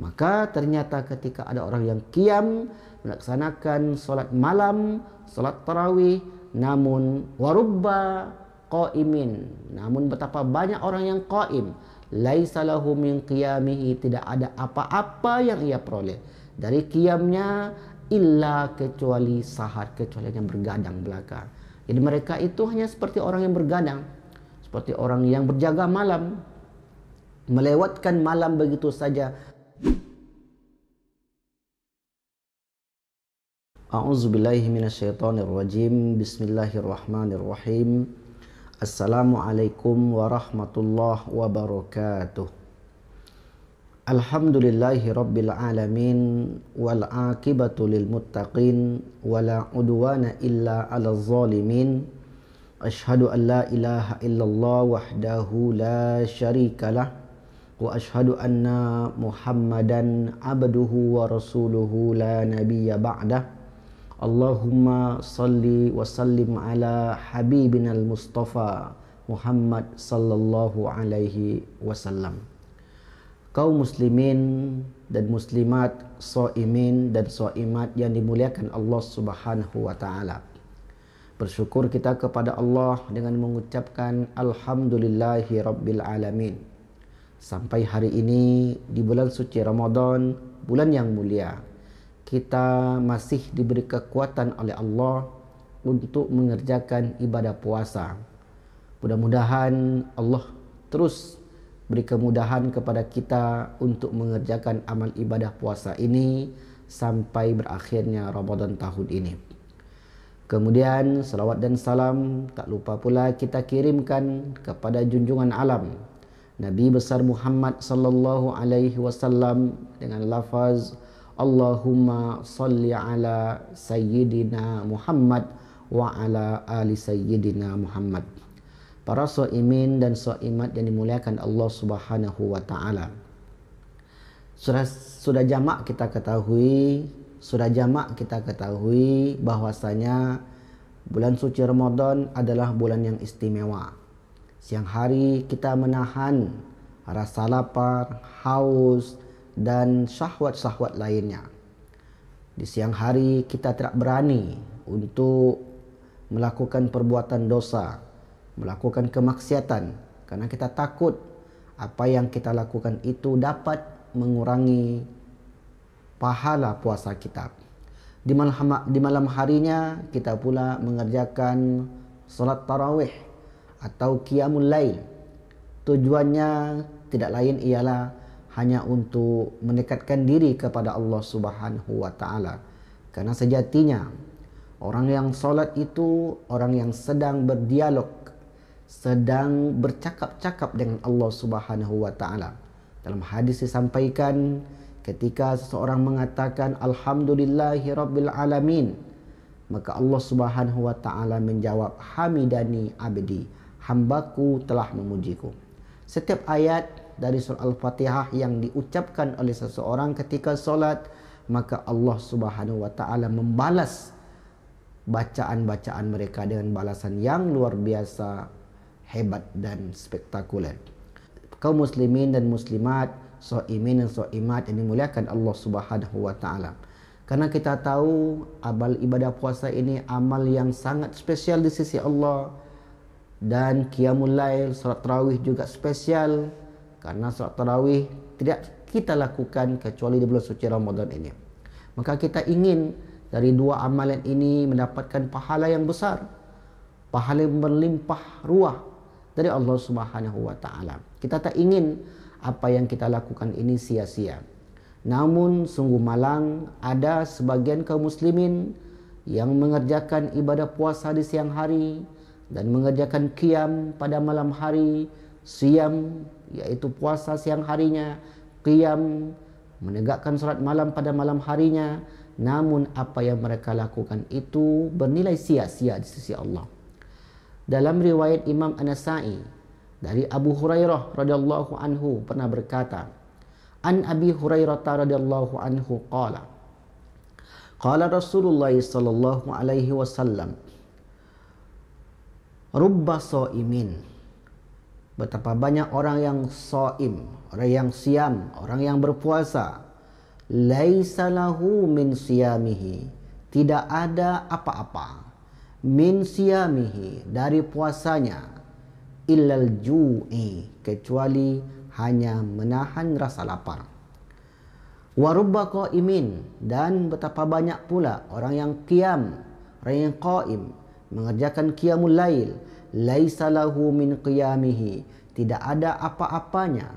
Maka ternyata ketika ada orang yang kiam melaksanakan solat malam, solat tarawih, namun warubba qaimin. Namun betapa banyak orang yang qaim, laisa lahu min qiyamihi tidak ada apa-apa yang ia peroleh dari kiamnya illa kecuali sahat kecuali yang bergadang belakang. Jadi mereka itu hanya seperti orang yang bergadang, seperti orang yang berjaga malam, melewatkan malam begitu saja A'udzu billahi minasyaitonir rajim. Bismillahirrahmanirrahim. Assalamualaikum warahmatullahi wabarakatuh. Alhamdulillahi rabbil alamin wal aqibatu lil muttaqin wala udwana illa 'alal zalimin. Ashhadu an la ilaha illallah wahdahu la syarikalah wa ashhadu anna Muhammadan abduhu wa rasuluhu la nabiyya ba'dah. Allahumma salli wa sallim ala habibina al-Mustafa Muhammad sallallahu alaihi wasallam. Kau muslimin dan muslimat, soimin dan soimat yang dimuliakan Allah subhanahu wa ta'ala. Bersyukur kita kepada Allah dengan mengucapkan Alhamdulillahi Rabbil Alamin. Sampai hari ini di bulan suci Ramadan, bulan yang mulia, kita masih diberi kekuatan oleh Allah untuk mengerjakan ibadah puasa. Mudah-mudahan Allah terus beri kemudahan kepada kita untuk mengerjakan amal ibadah puasa ini sampai berakhirnya Ramadan tahun ini. Kemudian salawat dan salam tak lupa pula kita kirimkan kepada junjungan alam Nabi besar Muhammad sallallahu alaihi wasallam dengan lafaz Allahumma salli ala sayyidina Muhammad wa ala ali sayyidina Muhammad. Para so'imin dan so'imat yang dimuliakan Allah subhanahu wa ta'ala. Sudah, sudah jamak kita ketahui, sudah jamak kita ketahui bahwasanya bulan suci Ramadan adalah bulan yang istimewa. Siang hari kita menahan rasa lapar, haus, dan syahwat-syahwat lainnya. Di siang hari kita tidak berani untuk melakukan perbuatan dosa, melakukan kemaksiatan karena kita takut apa yang kita lakukan itu dapat mengurangi pahala puasa kita. Di malam, di malam harinya kita pula mengerjakan solat tarawih atau qiyamul lail. Tujuannya tidak lain ialah hanya untuk mendekatkan diri kepada Allah Subhanahu wa taala. Karena sejatinya orang yang solat itu orang yang sedang berdialog, sedang bercakap-cakap dengan Allah Subhanahu wa taala. Dalam hadis disampaikan ketika seseorang mengatakan alhamdulillahirabbil alamin maka Allah Subhanahu wa taala menjawab hamidani abdi hambaku telah memujiku setiap ayat dari surah Al-Fatihah yang diucapkan oleh seseorang ketika solat maka Allah Subhanahu wa taala membalas bacaan-bacaan mereka dengan balasan yang luar biasa hebat dan spektakuler. Kaum muslimin dan muslimat, soimin dan soimat yang dimuliakan Allah Subhanahu wa taala. Karena kita tahu amal ibadah puasa ini amal yang sangat spesial di sisi Allah dan qiyamul lail, salat tarawih juga spesial karena sholat tarawih tidak kita lakukan kecuali di bulan suci Ramadan ini. Maka kita ingin dari dua amalan ini mendapatkan pahala yang besar. Pahala yang berlimpah ruah dari Allah Subhanahu wa taala. Kita tak ingin apa yang kita lakukan ini sia-sia. Namun sungguh malang ada sebagian kaum muslimin yang mengerjakan ibadah puasa di siang hari dan mengerjakan kiam pada malam hari, siam yaitu puasa siang harinya, qiyam, menegakkan salat malam pada malam harinya, namun apa yang mereka lakukan itu bernilai sia-sia di sisi Allah. Dalam riwayat Imam An-Nasa'i dari Abu Hurairah radhiyallahu anhu pernah berkata, An Abi Hurairah radhiyallahu anhu qala Qala Rasulullah sallallahu alaihi wasallam Rubba sa'imin Betapa banyak orang yang soim, orang yang siam, orang yang berpuasa. laisalahu min siyamihi. Tidak ada apa-apa. Min siyamihi dari puasanya. Illal ju'i. Kecuali hanya menahan rasa lapar. Warubba imin dan betapa banyak pula orang yang kiam, orang yang qaim, mengerjakan qiyamul lail laisa lahu min qiyamihi tidak ada apa-apanya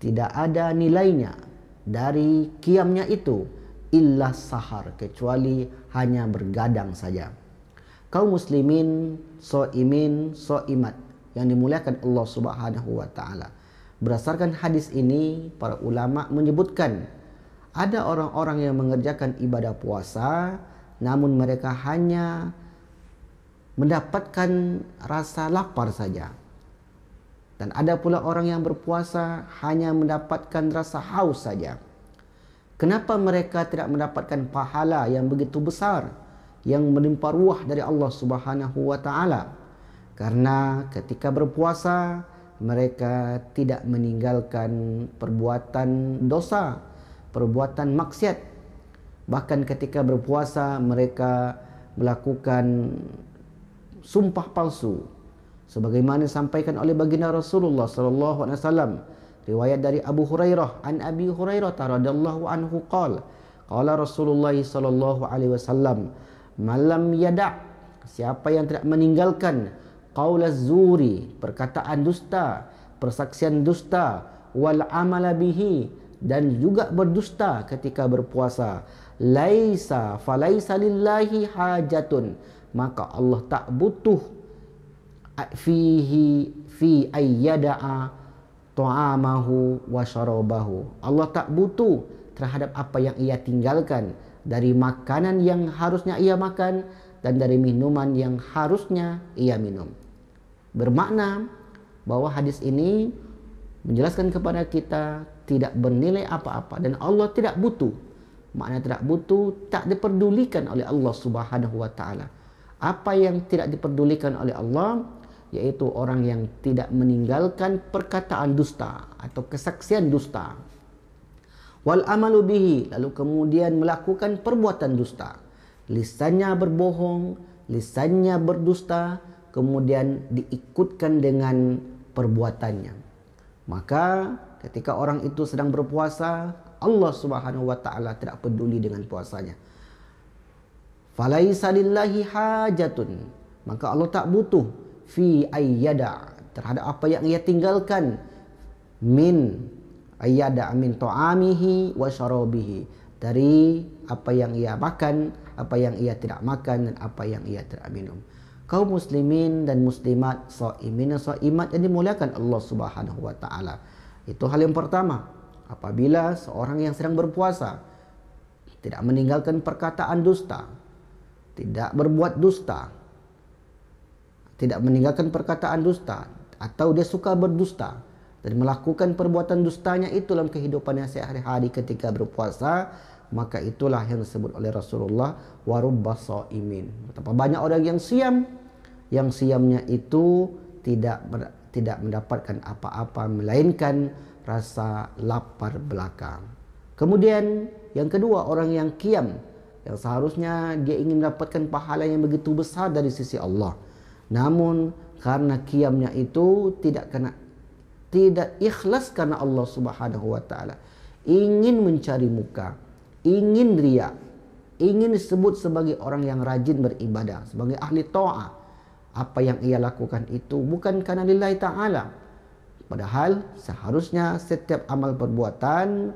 tidak ada nilainya dari kiamnya itu illa sahar kecuali hanya bergadang saja kaum muslimin soimin soimat yang dimuliakan Allah Subhanahu wa taala berdasarkan hadis ini para ulama menyebutkan ada orang-orang yang mengerjakan ibadah puasa namun mereka hanya mendapatkan rasa lapar saja. Dan ada pula orang yang berpuasa hanya mendapatkan rasa haus saja. Kenapa mereka tidak mendapatkan pahala yang begitu besar yang menimpa ruah dari Allah Subhanahu wa taala? Karena ketika berpuasa mereka tidak meninggalkan perbuatan dosa, perbuatan maksiat. Bahkan ketika berpuasa mereka melakukan sumpah palsu sebagaimana disampaikan oleh baginda Rasulullah sallallahu alaihi wasallam riwayat dari Abu Hurairah an Abi Hurairah radhiyallahu anhu qala qala Rasulullah sallallahu alaihi wasallam malam yada siapa yang tidak meninggalkan qaulaz zuri perkataan dusta persaksian dusta wal amala bihi dan juga berdusta ketika berpuasa laisa falaisa lillahi hajatun maka Allah tak butuh fihi fi ayyada'a ta'amahu wa syarabahu. Allah tak butuh terhadap apa yang ia tinggalkan dari makanan yang harusnya ia makan dan dari minuman yang harusnya ia minum. Bermakna bahwa hadis ini menjelaskan kepada kita tidak bernilai apa-apa dan Allah tidak butuh makna tidak butuh tak diperdulikan oleh Allah Subhanahu wa taala apa yang tidak diperdulikan oleh Allah yaitu orang yang tidak meninggalkan perkataan dusta atau kesaksian dusta. Wal amalu bihi lalu kemudian melakukan perbuatan dusta. Lisannya berbohong, lisannya berdusta, kemudian diikutkan dengan perbuatannya. Maka ketika orang itu sedang berpuasa, Allah Subhanahu wa taala tidak peduli dengan puasanya falaisa lillahi hajatun maka Allah tak butuh fi ayyada terhadap apa yang ia tinggalkan min ayyada min ta'amihi wa syarabihi dari apa yang ia makan apa yang ia tidak makan dan apa yang ia tidak minum kaum muslimin dan muslimat saimin dan saimat yang dimuliakan Allah Subhanahu wa taala itu hal yang pertama apabila seorang yang sedang berpuasa tidak meninggalkan perkataan dusta tidak berbuat dusta, tidak meninggalkan perkataan dusta, atau dia suka berdusta dan melakukan perbuatan dustanya itu dalam kehidupannya sehari-hari ketika berpuasa, maka itulah yang disebut oleh Rasulullah warubbas imin. Betapa banyak orang yang siam, yang siamnya itu tidak ber, tidak mendapatkan apa-apa melainkan rasa lapar belaka. Kemudian yang kedua orang yang kiam yang seharusnya dia ingin mendapatkan pahala yang begitu besar dari sisi Allah. Namun karena kiamnya itu tidak kena tidak ikhlas karena Allah Subhanahu wa taala. Ingin mencari muka, ingin ria, ingin disebut sebagai orang yang rajin beribadah, sebagai ahli ta'ah. Apa yang ia lakukan itu bukan karena lillahi ta'ala. Padahal seharusnya setiap amal perbuatan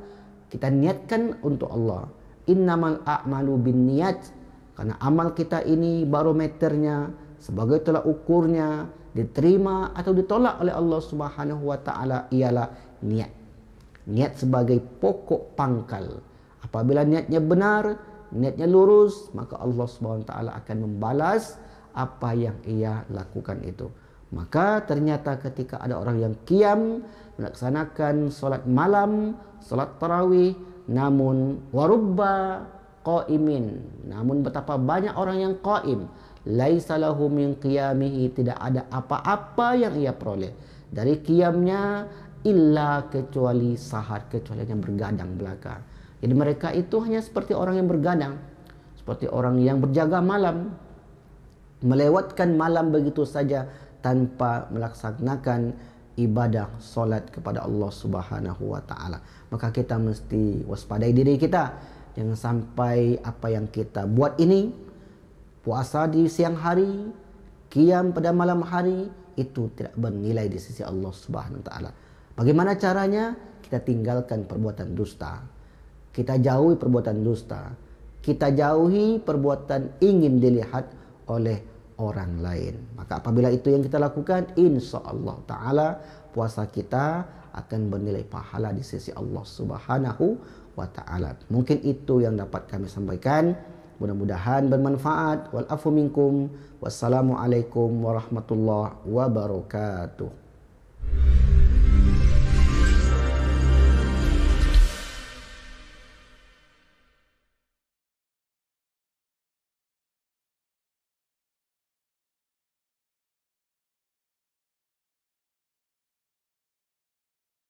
kita niatkan untuk Allah innamal a'malu bin niat karena amal kita ini barometernya sebagai tolak ukurnya diterima atau ditolak oleh Allah Subhanahu wa taala ialah niat. Niat sebagai pokok pangkal. Apabila niatnya benar, niatnya lurus, maka Allah Subhanahu wa taala akan membalas apa yang ia lakukan itu. Maka ternyata ketika ada orang yang kiam melaksanakan solat malam, solat tarawih, namun warubba qaimin namun betapa banyak orang yang qaim laisa lahu min qiyamihi tidak ada apa-apa yang ia peroleh dari kiamnya illa kecuali sahat kecuali yang bergadang belaka jadi mereka itu hanya seperti orang yang bergadang seperti orang yang berjaga malam melewatkan malam begitu saja tanpa melaksanakan ibadah solat kepada Allah Subhanahu wa taala. Maka kita mesti waspadai diri kita jangan sampai apa yang kita buat ini puasa di siang hari, kiam pada malam hari itu tidak bernilai di sisi Allah Subhanahu wa taala. Bagaimana caranya? Kita tinggalkan perbuatan dusta. Kita jauhi perbuatan dusta. Kita jauhi perbuatan ingin dilihat oleh orang lain. Maka apabila itu yang kita lakukan, Insya Allah ta'ala puasa kita akan bernilai pahala di sisi Allah subhanahu wa ta'ala. Mungkin itu yang dapat kami sampaikan. Mudah-mudahan bermanfaat. Wa alaikum. Wassalamu alaikum warahmatullahi wabarakatuh.